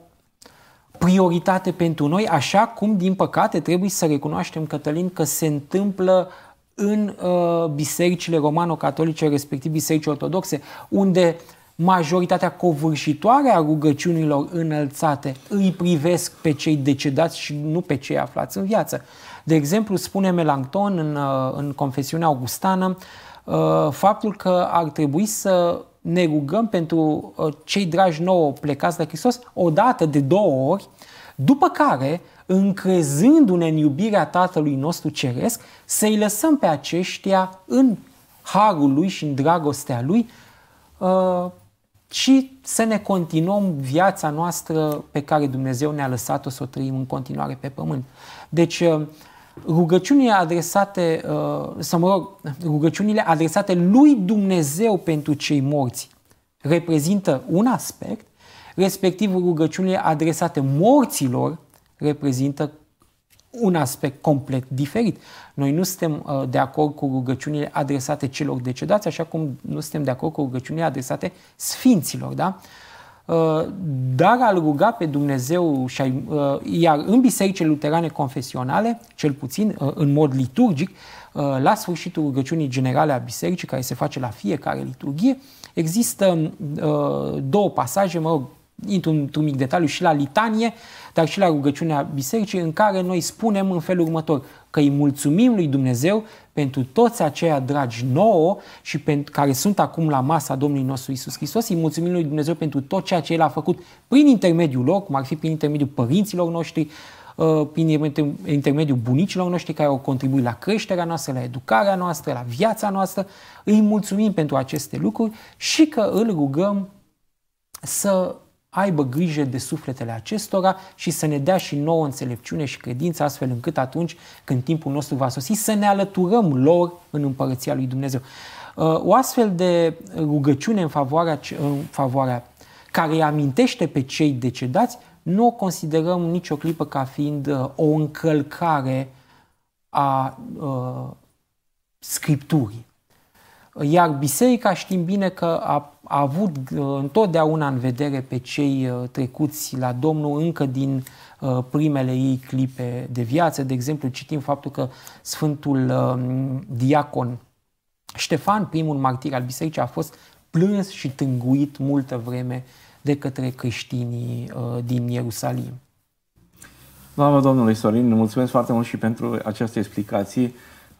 prioritate pentru noi, așa cum, din păcate, trebuie să recunoaștem, Cătălin, că se întâmplă în uh, bisericile romano-catolice, respectiv biserici ortodoxe, unde uh, majoritatea covârșitoare a rugăciunilor înălțate îi privesc pe cei decedați și nu pe cei aflați în viață. De exemplu, spune Melancton în, uh, în Confesiunea Augustană uh, faptul că ar trebui să ne rugăm pentru uh, cei dragi nouă plecați de Hristos o dată de două ori, după care, încrezându-ne în iubirea Tatălui nostru Ceresc, să-i lăsăm pe aceștia în harul lui și în dragostea lui ci să ne continuăm viața noastră pe care Dumnezeu ne-a lăsat-o să o trăim în continuare pe pământ. Deci uh, rugăciunile adresate, uh, să mă rog, rugăciunile adresate lui Dumnezeu pentru cei morți reprezintă un aspect, respectiv rugăciunile adresate morților reprezintă un aspect complet diferit. Noi nu suntem uh, de acord cu rugăciunile adresate celor decedați, așa cum nu suntem de acord cu rugăciunile adresate sfinților, da? Uh, dar al ruga pe Dumnezeu, uh, iar în bisericile luterane confesionale, cel puțin în mod liturgic, la sfârșitul rugăciunii generale a bisericii, care se face la fiecare liturghie, există două pasaje, mă rog, intru într-un mic detaliu și la litanie, dar și la rugăciunea bisericii, în care noi spunem în felul următor că îi mulțumim lui Dumnezeu pentru toți aceia dragi nouă și pentru, care sunt acum la masa Domnului nostru Isus Hristos, îi mulțumim lui Dumnezeu pentru tot ceea ce El a făcut prin intermediul lor, cum ar fi prin intermediul părinților noștri, uh, prin intermediul bunicilor noștri care au contribuit la creșterea noastră, la educarea noastră, la viața noastră. Îi mulțumim pentru aceste lucruri și că îl rugăm să aibă grijă de sufletele acestora și să ne dea și nouă înțelepciune și credință, astfel încât atunci când timpul nostru va sosi, să ne alăturăm lor în împărăția lui Dumnezeu. Uh, o astfel de rugăciune în favoarea, în favoarea care îi amintește pe cei decedați, nu o considerăm nicio clipă ca fiind uh, o încălcare a a uh, Scripturii. Iar biserica știm bine că a a avut uh, întotdeauna în vedere pe cei uh, trecuți la Domnul încă din uh, primele ei clipe de viață. De exemplu, citim faptul că Sfântul Diacon Ștefan, primul martir al bisericii, a fost plâns și tânguit multă vreme de către creștinii din Ierusalim. Doamne Domnului Sorin, mulțumesc foarte mult și pentru această explicație.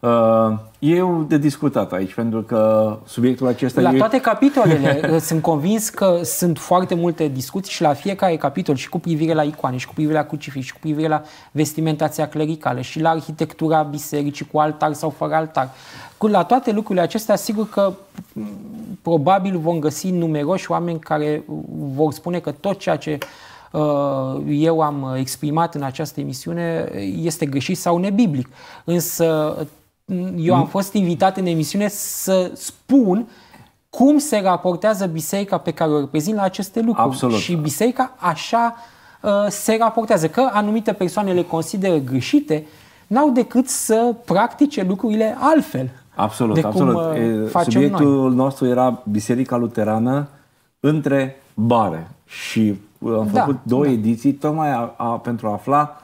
Uh, eu de discutat aici, pentru că subiectul acesta... La e... toate capitolele. Uh, sunt convins că sunt foarte multe discuții și la fiecare capitol, și cu privire la icoane, și cu privire la crucifix, și cu privire la vestimentația clericală, și la arhitectura bisericii cu altar sau fără altar. Cu la toate lucrurile acestea, sigur că mm, probabil vom găsi numeroși oameni care vor spune că tot ceea ce uh, eu am exprimat în această emisiune este greșit sau nebiblic. Însă eu am fost invitat în emisiune să spun cum se raportează biserica pe care o reprezint la aceste lucruri. Absolut. Și biserica așa uh, se raportează. Că anumite persoane le consideră greșite, n-au decât să practice lucrurile altfel. Absolut, de cum absolut. Uh, facem Subiectul noi. nostru era Biserica Luterană între bare și uh, am da, făcut da, două da. ediții tocmai a, a, pentru a afla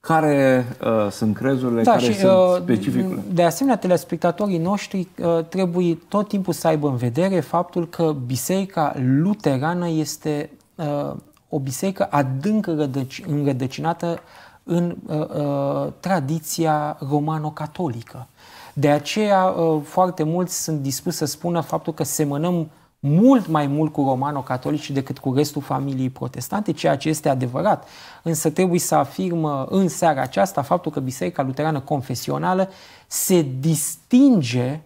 care uh, sunt crezurile, da, care și, sunt uh, specificurile? De asemenea, telespectatorii noștri uh, trebuie tot timpul să aibă în vedere faptul că Biserica Luterană este uh, o biserică adânc rădăci, înrădăcinată în uh, uh, tradiția romano-catolică. De aceea, uh, foarte mulți sunt dispuși să spună faptul că semănăm mult mai mult cu romano-catolici decât cu restul familiei protestante, ceea ce este adevărat. Însă trebuie să afirm uh, în seara aceasta faptul că Biserica Luterană Confesională se distinge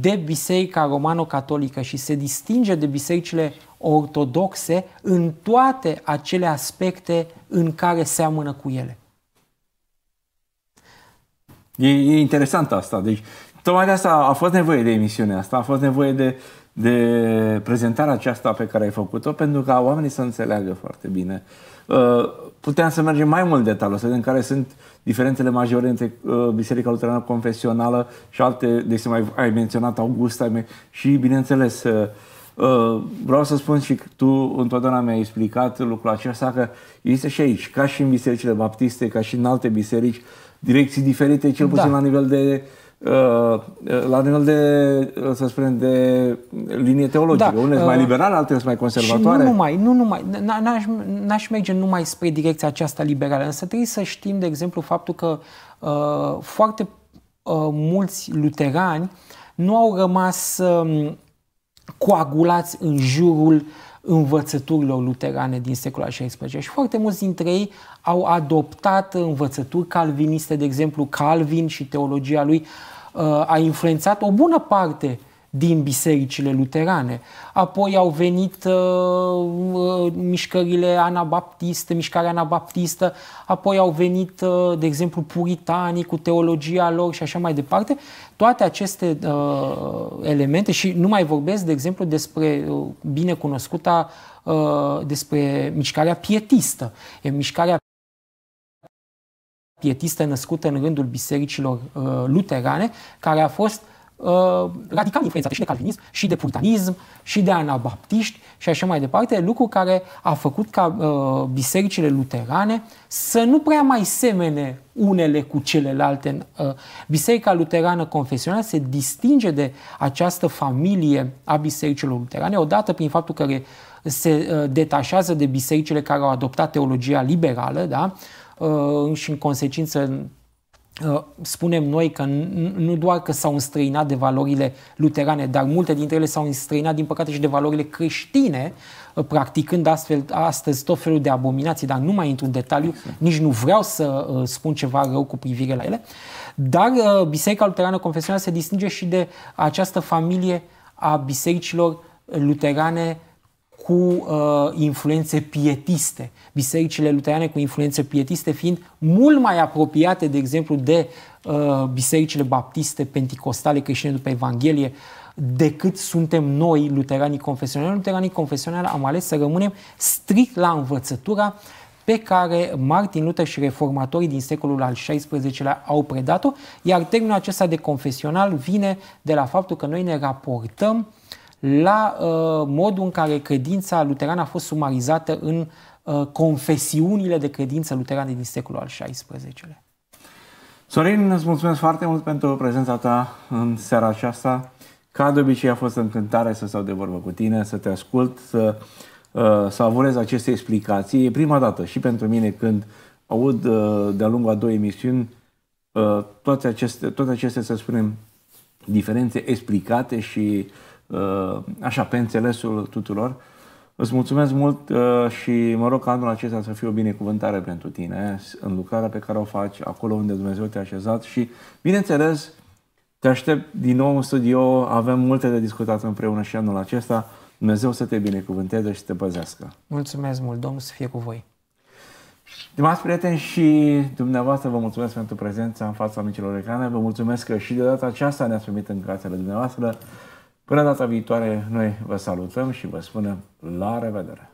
de Biserica Romano-Catolică și se distinge de bisericile ortodoxe în toate acele aspecte în care seamănă cu ele. E, e interesant asta. Deci, tocmai de asta a fost nevoie de emisiunea asta, a fost nevoie de uh, de prezentarea aceasta pe care ai făcut-o, pentru ca oamenii să înțeleagă foarte bine. Uh, puteam să mergem mai mult detaliu, să vedem care sunt diferențele majore între uh, Biserica Luterană Confesională și alte, deci mai ai menționat Augusta și, bineînțeles, uh, vreau să spun și tu întotdeauna mi-ai explicat lucrul acesta că există și aici, ca și în bisericile baptiste, ca și în alte biserici, direcții diferite, cel puțin da. la nivel de uh, Uh, uh, la nivel de, uh, să spunem, de linie teologică. Da, Unele sunt mai liberale, altele sunt mai conservatoare. Și nu numai, nu numai. N-aș merge numai spre direcția aceasta liberală, însă trebuie să știm, de exemplu, faptul că uh, foarte uh, mulți luterani nu au rămas uh, coagulați în jurul uh, învățăturilor luterane din secolul al XVI și foarte mulți dintre ei au adoptat învățături calviniste, de exemplu Calvin și teologia lui uh, a influențat o bună parte uh, din bisericile luterane. Apoi au venit uh, uh, mișcările anabaptiste, mișcarea anabaptistă, apoi au venit, uh, de exemplu, puritanii cu teologia lor și așa mai departe. Toate aceste uh, elemente și nu mai vorbesc, de exemplu, despre uh, binecunoscuta uh, despre mișcarea pietistă. E mișcarea pietistă născută în rândul bisericilor uh, luterane, care a fost uh, radical influențate și de calvinism, și de puritanism, și de anabaptiști și așa mai departe, lucru care a făcut ca uh, bisericile luterane să nu prea mai semene unele cu celelalte. Uh, Biserica luterană confesională se distinge de această familie a bisericilor luterane, odată prin faptul că se se uh, detașează de bisericile care au adoptat teologia liberală, da? Uh, și în consecință Uh, spunem noi că nu doar că s-au înstrăinat de valorile luterane, dar multe dintre ele s-au înstrăinat, din păcate, și de valorile creștine, uh, practicând astfel astăzi tot felul de abominații, dar nu mai intru în detaliu, exact. nici nu vreau să uh, spun ceva rău cu privire la ele. Dar Biserica Luterană Confesională se distinge și de această familie a bisericilor luterane uh, cu uh, influențe pietiste. Bisericile luterane cu influențe pietiste fiind mult mai apropiate, de exemplu, de uh, bisericile baptiste, pentecostale, creștine după Evanghelie, decât suntem noi, luteranii confesionali. Luteranii confesionali am ales să rămânem strict la învățătura pe care Martin Luther și reformatorii din secolul al XVI-lea au predat-o, iar termenul acesta de confesional vine de la faptul că noi ne raportăm uh, la uh, modul în care credința luterană a fost sumarizată în uh, confesiunile de credință luterane din secolul al XVI-lea. Sorin, îți mulțumesc foarte mult pentru prezența ta în seara aceasta. Ca de obicei a fost încântare să stau de vorbă cu tine, să te ascult, să uh, să savurez aceste explicații. E prima dată și pentru mine când aud uh, de-a lungul a două emisiuni uh, toate aceste, toate aceste, să spunem, diferențe explicate și uh, Uh, așa, pe înțelesul tuturor. Îți mulțumesc mult uh, și mă rog ca anul acesta să fie o binecuvântare pentru tine în lucrarea pe care o faci, acolo unde Dumnezeu te-a așezat și, bineînțeles, te aștept din nou în studio, avem multe de discutat împreună și anul acesta. Dumnezeu să te binecuvânteze și să te păzească. Mulțumesc mult, Domnul să fie cu voi. Stimați prieteni și dumneavoastră, vă mulțumesc pentru prezența în fața micilor ecrane. Vă mulțumesc că și de data aceasta ne-ați primit în grațele dumneavoastră. Până data viitoare, noi vă salutăm și vă spunem la revedere!